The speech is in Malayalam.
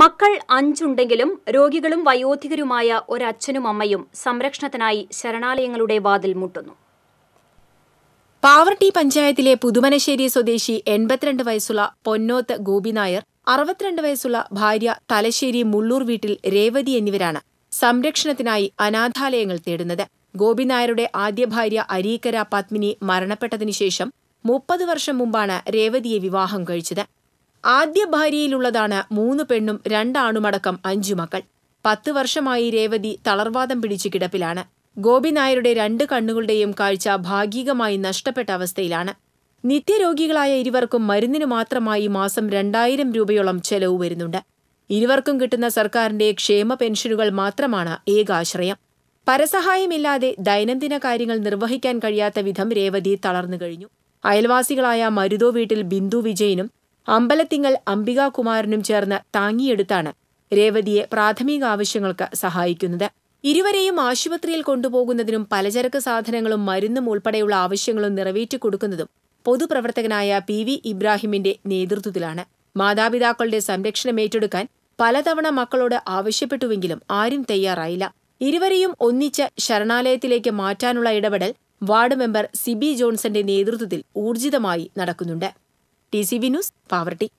മക്കൾ അഞ്ചുണ്ടെങ്കിലും രോഗികളും വയോധികരുമായ ഒരച്ഛനും അമ്മയും സംരക്ഷണത്തിനായി ശരണാലയങ്ങളുടെ വാതിൽ മുട്ടുന്നു പാവർട്ടി പഞ്ചായത്തിലെ പുതുമനശ്ശേരി സ്വദേശി എൺപത്തിരണ്ട് വയസ്സുള്ള പൊന്നോത്ത് ഗോപിനായർ അറുപത്തിരണ്ട് വയസ്സുള്ള ഭാര്യ തലശ്ശേരി മുള്ളൂർ വീട്ടിൽ രേവതി എന്നിവരാണ് സംരക്ഷണത്തിനായി അനാഥാലയങ്ങൾ തേടുന്നത് ഗോപിനായരുടെ ആദ്യ ഭാര്യ അരീക്കര പത്മിനി മരണപ്പെട്ടതിനുശേഷം മുപ്പത് വർഷം മുമ്പാണ് രേവതിയെ വിവാഹം കഴിച്ചത് ആദ്യ ഭാര്യയിലുള്ളതാണ് മൂന്ന് പെണ്ണും രണ്ടാണുമടക്കം അഞ്ചു മക്കൾ പത്ത് വർഷമായി രേവതി തളർവാദം പിടിച്ചു കിടപ്പിലാണ് ഗോപിനായരുടെ രണ്ട് കണ്ണുകളുടെയും കാഴ്ച ഭാഗികമായി നഷ്ടപ്പെട്ട അവസ്ഥയിലാണ് നിത്യരോഗികളായ ഇരുവർക്കും മരുന്നിനു മാത്രമായി മാസം രണ്ടായിരം രൂപയോളം ചെലവ് വരുന്നുണ്ട് ഇരുവർക്കും കിട്ടുന്ന സർക്കാരിന്റെ ക്ഷേമ പെൻഷനുകൾ മാത്രമാണ് ഏകാശ്രയം പരസഹായമില്ലാതെ ദൈനംദിന കാര്യങ്ങൾ നിർവഹിക്കാൻ കഴിയാത്ത വിധം രേവതി തളർന്നു കഴിഞ്ഞു അയൽവാസികളായ മരുതോ വീട്ടിൽ ബിന്ദു വിജയനും അമ്പലത്തിങ്ങൽ അംബികാകുമാരനും ചേർന്ന് താങ്ങിയെടുത്താണ് രേവതിയെ പ്രാഥമിക ആവശ്യങ്ങൾക്ക് സഹായിക്കുന്നത് ഇരുവരെയും ആശുപത്രിയിൽ കൊണ്ടുപോകുന്നതിനും പലചരക്ക് സാധനങ്ങളും മരുന്നും ഉൾപ്പെടെയുള്ള ആവശ്യങ്ങളും നിറവേറ്റിക്കൊടുക്കുന്നതും പൊതുപ്രവർത്തകനായ പി വി ഇബ്രാഹിമിന്റെ നേതൃത്വത്തിലാണ് മാതാപിതാക്കളുടെ സംരക്ഷണം ഏറ്റെടുക്കാൻ പലതവണ മക്കളോട് ആവശ്യപ്പെട്ടുവെങ്കിലും ആരും തയ്യാറായില്ല ഇരുവരെയും ഒന്നിച്ച് ശരണാലയത്തിലേക്ക് മാറ്റാനുള്ള ഇടപെടൽ വാർഡ് മെമ്പർ സിബി ജോൺസന്റെ നേതൃത്വത്തിൽ ഊർജിതമായി നടക്കുന്നുണ്ട് टीसीवी न्यूज पावर्टी